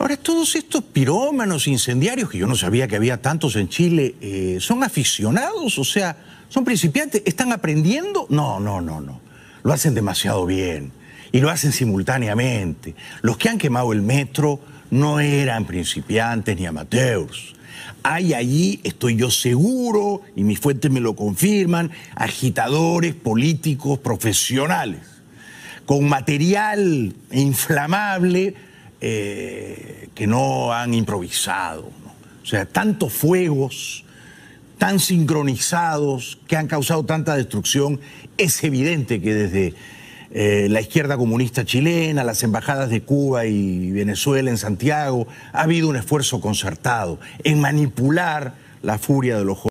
Ahora, todos estos pirómanos, incendiarios, que yo no sabía que había tantos en Chile, eh, ¿son aficionados? O sea, ¿son principiantes? ¿Están aprendiendo? No, no, no, no. Lo hacen demasiado bien y lo hacen simultáneamente. Los que han quemado el metro no eran principiantes ni amateurs. Hay allí, estoy yo seguro, y mis fuentes me lo confirman, agitadores políticos profesionales, con material inflamable eh, que no han improvisado. O sea, tantos fuegos tan sincronizados que han causado tanta destrucción, es evidente que desde eh, la izquierda comunista chilena, las embajadas de Cuba y Venezuela en Santiago, ha habido un esfuerzo concertado en manipular la furia de los jóvenes.